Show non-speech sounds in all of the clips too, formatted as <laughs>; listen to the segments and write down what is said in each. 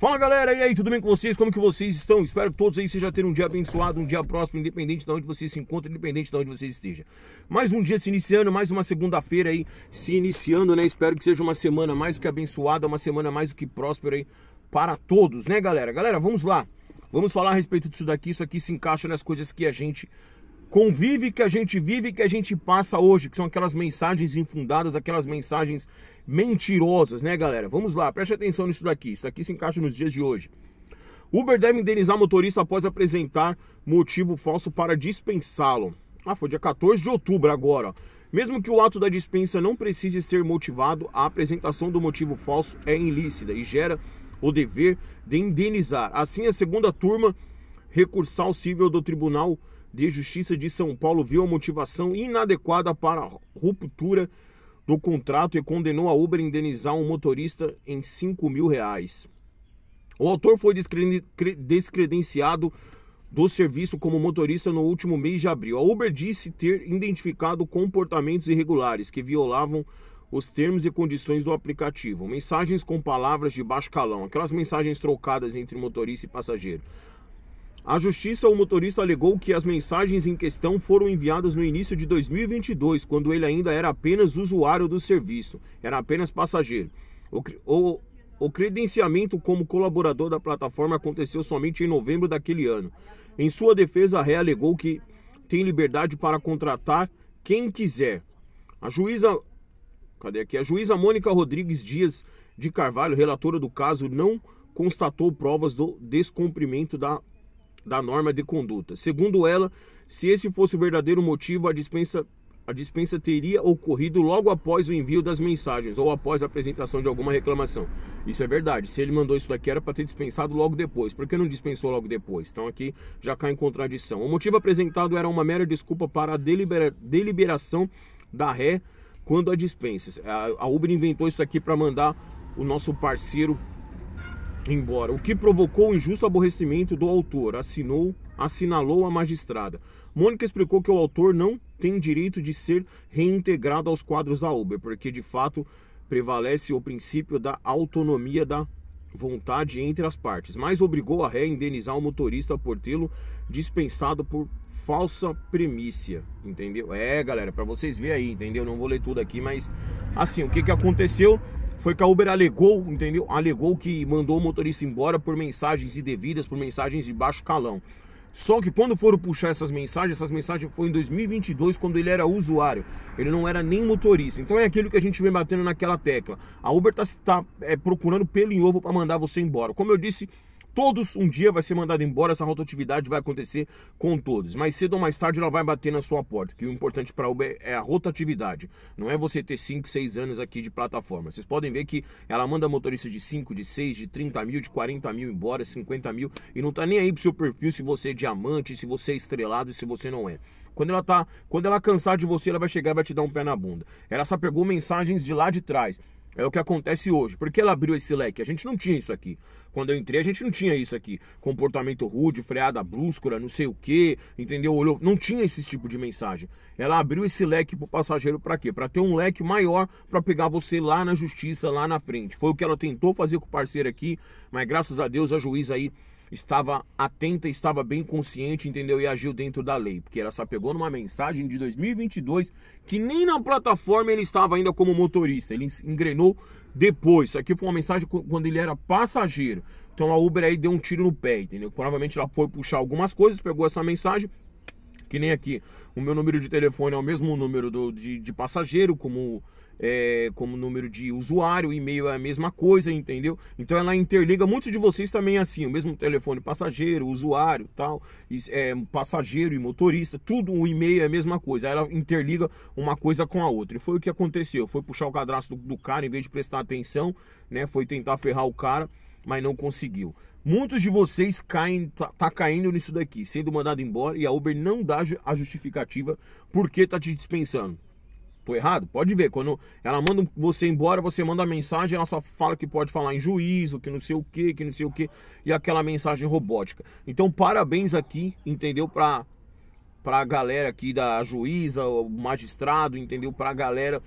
Fala galera, e aí, tudo bem com vocês? Como que vocês estão? Espero que todos aí sejam tendo um dia abençoado, um dia próspero, independente de onde você se encontra, independente de onde você esteja. Mais um dia se iniciando, mais uma segunda-feira aí se iniciando, né? Espero que seja uma semana mais do que abençoada, uma semana mais do que próspera aí para todos, né galera? Galera, vamos lá. Vamos falar a respeito disso daqui, isso aqui se encaixa nas coisas que a gente convive, que a gente vive, que a gente passa hoje, que são aquelas mensagens infundadas, aquelas mensagens mentirosas, né, galera? Vamos lá, preste atenção nisso daqui. Isso daqui se encaixa nos dias de hoje. Uber deve indenizar motorista após apresentar motivo falso para dispensá-lo. Ah, foi dia 14 de outubro agora. Mesmo que o ato da dispensa não precise ser motivado, a apresentação do motivo falso é ilícita e gera o dever de indenizar. Assim, a segunda turma recursal civil do Tribunal de Justiça de São Paulo viu a motivação inadequada para ruptura no contrato e condenou a Uber a indenizar um motorista em 5 mil reais. O autor foi descredenciado do serviço como motorista no último mês de abril. A Uber disse ter identificado comportamentos irregulares que violavam os termos e condições do aplicativo. Mensagens com palavras de baixo calão, aquelas mensagens trocadas entre motorista e passageiro. A justiça, o motorista alegou que as mensagens em questão foram enviadas no início de 2022, quando ele ainda era apenas usuário do serviço, era apenas passageiro. O, o, o credenciamento como colaborador da plataforma aconteceu somente em novembro daquele ano. Em sua defesa, a ré alegou que tem liberdade para contratar quem quiser. A juíza. Cadê aqui? A juíza Mônica Rodrigues Dias de Carvalho, relatora do caso, não constatou provas do descumprimento da da norma de conduta. Segundo ela, se esse fosse o verdadeiro motivo, a dispensa, a dispensa teria ocorrido logo após o envio das mensagens ou após a apresentação de alguma reclamação. Isso é verdade. Se ele mandou isso daqui, era para ter dispensado logo depois. Por que não dispensou logo depois? Então aqui já cai em contradição. O motivo apresentado era uma mera desculpa para a delibera, deliberação da ré quando a dispensa. A, a Uber inventou isso aqui para mandar o nosso parceiro embora, o que provocou o injusto aborrecimento do autor, assinou, assinalou a magistrada. Mônica explicou que o autor não tem direito de ser reintegrado aos quadros da Uber, porque de fato prevalece o princípio da autonomia da vontade entre as partes, mas obrigou a ré a indenizar o motorista por tê-lo dispensado por falsa premissa, entendeu? É, galera, para vocês verem aí, entendeu? Não vou ler tudo aqui, mas assim, o que que aconteceu? foi que a Uber alegou, entendeu? Alegou que mandou o motorista embora por mensagens indevidas, por mensagens de baixo calão. Só que quando foram puxar essas mensagens, essas mensagens foi em 2022, quando ele era usuário. Ele não era nem motorista. Então é aquilo que a gente vem batendo naquela tecla. A Uber está tá, é, procurando pelo em ovo para mandar você embora. Como eu disse Todos um dia vai ser mandado embora, essa rotatividade vai acontecer com todos. Mais cedo ou mais tarde ela vai bater na sua porta, que o importante para a Uber é a rotatividade. Não é você ter 5, 6 anos aqui de plataforma. Vocês podem ver que ela manda motorista de 5, de 6, de 30 mil, de 40 mil embora, 50 mil, e não tá nem aí pro seu perfil se você é diamante, se você é estrelado e se você não é. Quando ela tá, quando ela cansar de você, ela vai chegar e vai te dar um pé na bunda. Ela só pegou mensagens de lá de trás. É o que acontece hoje. Por que ela abriu esse leque? A gente não tinha isso aqui. Quando eu entrei, a gente não tinha isso aqui. Comportamento rude, freada bruscura, não sei o quê, entendeu? Olhou, não tinha esse tipo de mensagem. Ela abriu esse leque pro passageiro para quê? Para ter um leque maior para pegar você lá na justiça, lá na frente. Foi o que ela tentou fazer com o parceiro aqui, mas graças a Deus a juíza aí estava atenta, estava bem consciente, entendeu? E agiu dentro da lei, porque ela só pegou numa mensagem de 2022 que nem na plataforma ele estava ainda como motorista, ele engrenou depois. Isso aqui foi uma mensagem quando ele era passageiro. Então a Uber aí deu um tiro no pé, entendeu? Provavelmente ela foi puxar algumas coisas, pegou essa mensagem, que nem aqui. O meu número de telefone é o mesmo número do, de, de passageiro, como é, como número de usuário, e-mail é a mesma coisa, entendeu? Então ela interliga muitos de vocês também é assim, o mesmo telefone passageiro, usuário, tal, é, passageiro e motorista, tudo o e-mail é a mesma coisa. Ela interliga uma coisa com a outra. E foi o que aconteceu. Foi puxar o cadastro do, do cara em vez de prestar atenção, né? Foi tentar ferrar o cara, mas não conseguiu. Muitos de vocês caem, tá, tá, caindo nisso daqui, sendo mandado embora e a Uber não dá a justificativa porque tá te dispensando. Tô errado? Pode ver, quando ela manda você embora, você manda a mensagem, ela só fala que pode falar em juízo, que não sei o que, que não sei o que, e aquela mensagem robótica. Então, parabéns aqui, entendeu? Pra, pra galera aqui da juíza, o magistrado, entendeu? Pra galera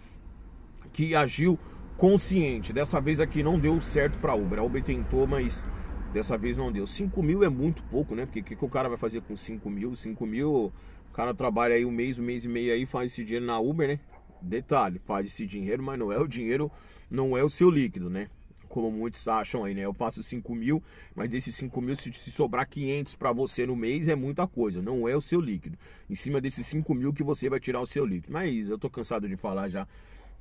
que agiu consciente. Dessa vez aqui não deu certo pra Uber. A Uber tentou, mas dessa vez não deu. 5 mil é muito pouco, né? Porque o que, que o cara vai fazer com 5 mil? 5 mil, o cara trabalha aí um mês, um mês e meio aí, faz esse dinheiro na Uber, né? Detalhe, faz esse dinheiro, mas não é o dinheiro, não é o seu líquido, né? Como muitos acham aí, né? Eu faço 5 mil, mas desses 5 mil, se, se sobrar 500 para você no mês, é muita coisa. Não é o seu líquido. Em cima desses 5 mil que você vai tirar o seu líquido. Mas eu tô cansado de falar já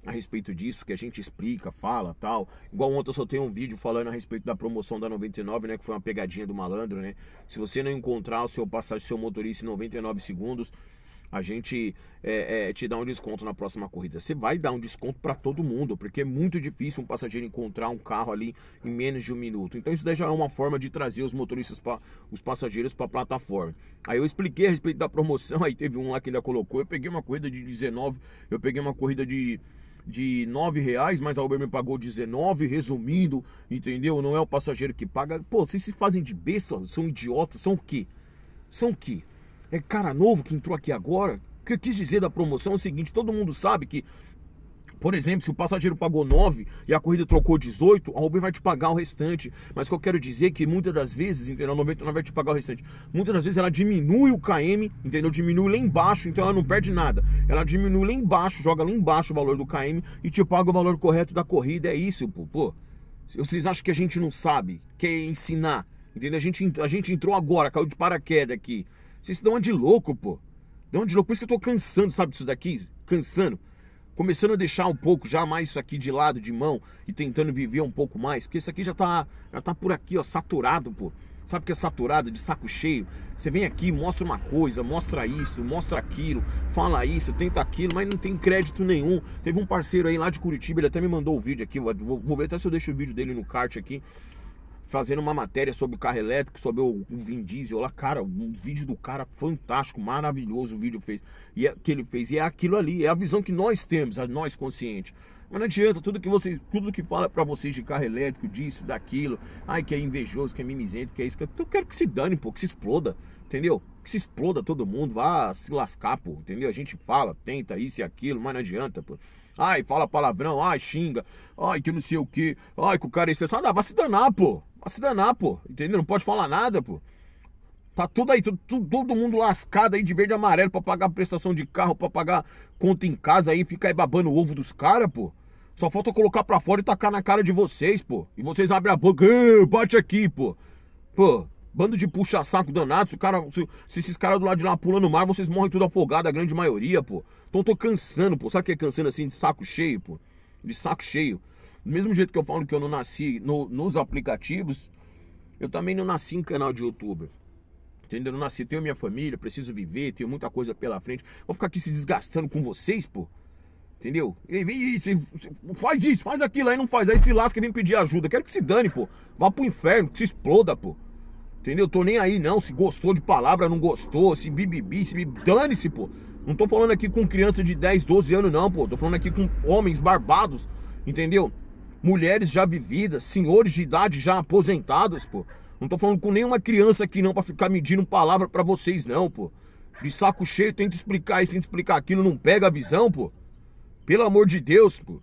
a respeito disso, que a gente explica, fala, tal. Igual ontem eu tenho um vídeo falando a respeito da promoção da 99, né, que foi uma pegadinha do malandro, né? Se você não encontrar o seu passagem, seu motorista em 99 segundos, a gente é, é, te dá um desconto na próxima corrida. Você vai dar um desconto para todo mundo, porque é muito difícil um passageiro encontrar um carro ali em menos de um minuto. Então isso daí já é uma forma de trazer os motoristas, para os passageiros para a plataforma. Aí eu expliquei a respeito da promoção, <laughs> aí teve um lá que ele colocou, eu peguei uma corrida de 19, eu peguei uma corrida de de nove reais, mas a Uber me pagou 19, resumindo, entendeu? Não é o passageiro que paga. Pô, vocês se fazem de besta, são idiotas, são o quê? São o quê? é cara novo que entrou aqui agora. O que eu quis dizer da promoção é o seguinte: todo mundo sabe que, por exemplo, se o passageiro pagou 9 e a corrida trocou 18, a Uber vai te pagar o restante. Mas o que eu quero dizer é que muitas das vezes, entendeu? A 99 vai te pagar o restante. Muitas das vezes ela diminui o KM, entendeu? Diminui lá embaixo, então ela não perde nada. Ela diminui lá embaixo, joga lá embaixo o valor do KM e te paga o valor correto da corrida. É isso, pô. pô. Vocês acham que a gente não sabe? Quer ensinar? Entendeu? A gente, a gente entrou agora, caiu de paraquedas aqui. Vocês estão de louco, pô. Dão de louco. Por isso que eu tô cansando, sabe, disso daqui? Cansando. Começando a deixar um pouco já mais isso aqui de lado, de mão, e tentando viver um pouco mais. Porque isso aqui já tá, já tá por aqui, ó, saturado, pô. Sabe o que é saturado, de saco cheio? Você vem aqui, mostra uma coisa, mostra isso, mostra aquilo, fala isso, tenta aquilo, mas não tem crédito nenhum. Teve um parceiro aí lá de Curitiba, ele até me mandou o um vídeo aqui, vou, vou ver até se eu deixo o vídeo dele no kart aqui fazendo uma matéria sobre o carro elétrico, sobre o, o Vin Diesel lá, cara, um vídeo do cara fantástico, maravilhoso o vídeo fez, e é, que ele fez, e é aquilo ali, é a visão que nós temos, a nós conscientes. Mas não adianta, tudo que você, tudo que fala para vocês de carro elétrico, disso, daquilo, ai que é invejoso, que é mimizento, que é isso, que é eu quero que se dane, pô, que se exploda, entendeu? Que se exploda todo mundo, vá se lascar, pô, entendeu? A gente fala, tenta isso e aquilo, mas não adianta, pô. Ai, fala palavrão, ai, xinga, ai, que não sei o que, ai, que o cara é estressado. Ah, vai se danar, pô. Vai se danar, pô. Entendeu? Não pode falar nada, pô. Tá tudo aí, tudo, todo mundo lascado aí de verde e amarelo pra pagar prestação de carro, pra pagar conta em casa aí, fica aí babando o ovo dos caras, pô. Só falta colocar pra fora e tacar na cara de vocês, pô. E vocês abrem a boca, bate aqui, pô. Pô, Bando de puxa-saco danado. Se, cara, se, se esses caras do lado de lá pulam no mar, vocês morrem tudo afogados, a grande maioria, pô. Então tô cansando, pô. Sabe o que é cansando assim de saco cheio, pô? De saco cheio. Do mesmo jeito que eu falo que eu não nasci no, nos aplicativos, eu também não nasci em canal de youtuber. Entendeu? Eu não nasci, tenho minha família, preciso viver, tenho muita coisa pela frente. Vou ficar aqui se desgastando com vocês, pô. Entendeu? E, vem isso, faz isso, faz aquilo, aí não faz. Aí se lasca e vem pedir ajuda. Quero que se dane, pô. Vá pro inferno, que se exploda, pô. Entendeu? Tô nem aí, não. Se gostou de palavra, não gostou. Se bibibi, se bibi... Dane-se, pô. Não tô falando aqui com criança de 10, 12 anos, não, pô. Tô falando aqui com homens barbados, entendeu? Mulheres já vividas, senhores de idade já aposentados, pô. Não tô falando com nenhuma criança aqui, não, pra ficar medindo palavra para vocês, não, pô. De saco cheio, tenta explicar isso, tenta explicar aquilo, não pega a visão, pô. Pelo amor de Deus, pô.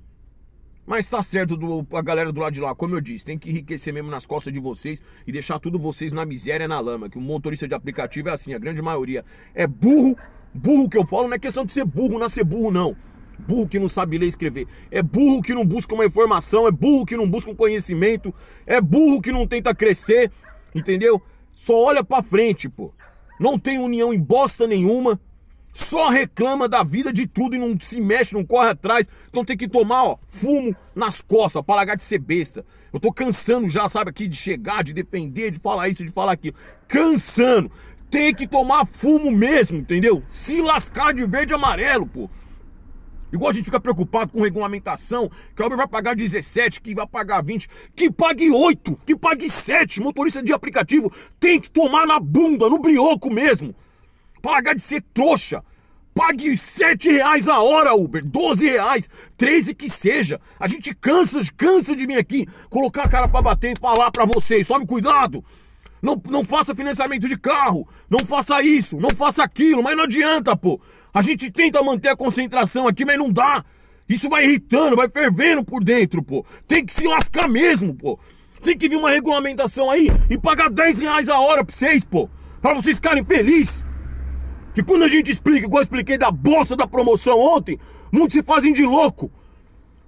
Mas tá certo do, a galera do lado de lá, como eu disse, tem que enriquecer mesmo nas costas de vocês e deixar tudo vocês na miséria, na lama. Que o motorista de aplicativo é assim, a grande maioria é burro, burro que eu falo, não é questão de ser burro, não é ser burro não. Burro que não sabe ler e escrever, é burro que não busca uma informação, é burro que não busca um conhecimento, é burro que não tenta crescer, entendeu? Só olha para frente, pô. Não tem união em bosta nenhuma, só reclama da vida de tudo e não se mexe, não corre atrás. Então tem que tomar, ó, fumo nas costas para largar de ser besta. Eu tô cansando já, sabe, aqui de chegar, de defender, de falar isso, de falar aquilo. Cansando. Tem que tomar fumo mesmo, entendeu? Se lascar de verde e amarelo, pô. Igual a gente fica preocupado com regulamentação, que a obra vai pagar 17, que vai pagar 20, que pague 8, que pague 7. Motorista de aplicativo tem que tomar na bunda, no brioco mesmo. Paga de ser trouxa. Pague sete reais a hora, Uber, 12 reais, 13 que seja. A gente cansa, cansa de vir aqui colocar a cara para bater e falar para vocês, tome cuidado. Não, não faça financiamento de carro, não faça isso, não faça aquilo, mas não adianta, pô. A gente tenta manter a concentração aqui, mas não dá. Isso vai irritando, vai fervendo por dentro, pô. Tem que se lascar mesmo, pô. Tem que vir uma regulamentação aí e pagar 10 reais a hora pra vocês, pô. Pra vocês ficarem felizes. E quando a gente explica, igual eu expliquei da bolsa da promoção ontem, muitos se fazem de louco.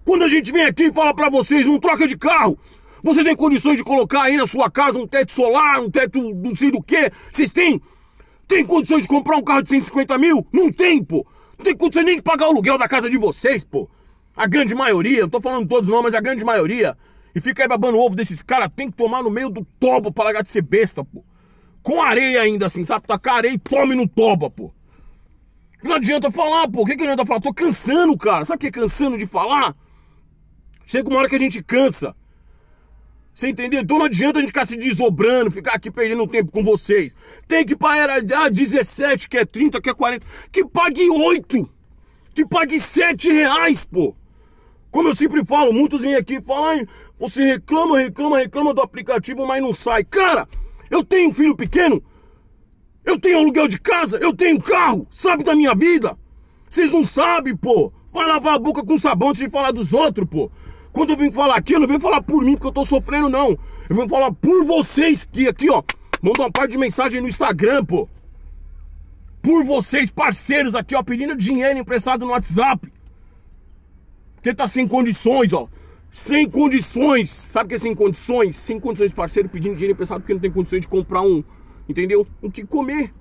Quando a gente vem aqui e fala para vocês, não troca de carro. Você tem condições de colocar aí na sua casa um teto solar, um teto não sei do que? Vocês têm? Tem condições de comprar um carro de 150 mil? Não tem, pô. Não tem condições nem de pagar o aluguel da casa de vocês, pô. A grande maioria, não tô falando todos não, mas a grande maioria. E fica aí babando ovo desses caras, tem que tomar no meio do tobo pra largar de ser besta, pô com areia ainda assim, sabe? Tacar areia e tome no toba, pô. Não adianta falar, pô. O que, que adianta falar? Tô cansando, cara. Sabe o que é cansando de falar? Chega uma hora que a gente cansa. Você entendeu? Então não adianta a gente ficar se desdobrando, ficar aqui perdendo tempo com vocês. Tem que pagar ah, 17, que é 30, que é 40. Que pague 8. Que pague 7 reais, pô. Como eu sempre falo, muitos vêm aqui e falam, você reclama, reclama, reclama do aplicativo, mas não sai. Cara, eu tenho um filho pequeno, eu tenho aluguel de casa, eu tenho carro, sabe da minha vida? Vocês não sabem, pô. Vai lavar a boca com sabão antes de falar dos outros, pô. Quando eu vim falar aqui, eu não venho falar por mim porque eu tô sofrendo, não. Eu vim falar por vocês que aqui, ó, mandou uma parte de mensagem no Instagram, pô. Por vocês, parceiros aqui, ó, pedindo dinheiro emprestado no WhatsApp. Porque tá sem condições, ó sem condições. Sabe o que é sem condições? Sem condições, parceiro, pedindo dinheiro emprestado porque não tem condições de comprar um, entendeu? O um que comer.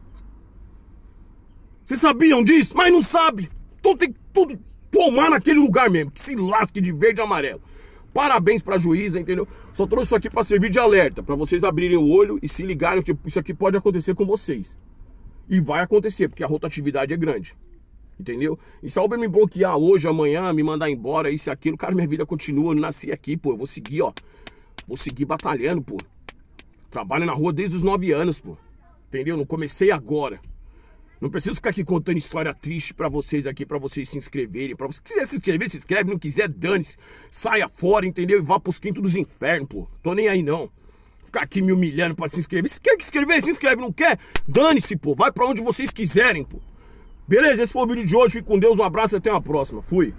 Vocês sabiam disso? Mas não sabe. Então tem que tudo tomar naquele lugar mesmo. Que se lasque de verde e amarelo. Parabéns pra juíza, entendeu? Só trouxe isso aqui para servir de alerta, para vocês abrirem o olho e se ligarem que isso aqui pode acontecer com vocês. E vai acontecer, porque a rotatividade é grande entendeu? E se a Uber me bloquear hoje, amanhã, me mandar embora, isso e aquilo, cara, minha vida continua, eu não nasci aqui, pô, eu vou seguir, ó. Vou seguir batalhando, pô. Trabalho na rua desde os 9 anos, pô. Entendeu? Não comecei agora. Não preciso ficar aqui contando história triste para vocês aqui, para vocês se inscreverem. Pra vocês. Se quiser se inscrever, se inscreve. Não quiser, dane-se. Saia fora, entendeu? E vá pros quintos dos infernos, pô. Tô nem aí, não. Ficar aqui me humilhando para se inscrever. Se quer que inscrever, se inscreve. Não quer? Dane-se, pô. Vai para onde vocês quiserem, pô. Beleza, esse foi o vídeo de hoje. Fique com Deus, um abraço e até uma próxima. Fui.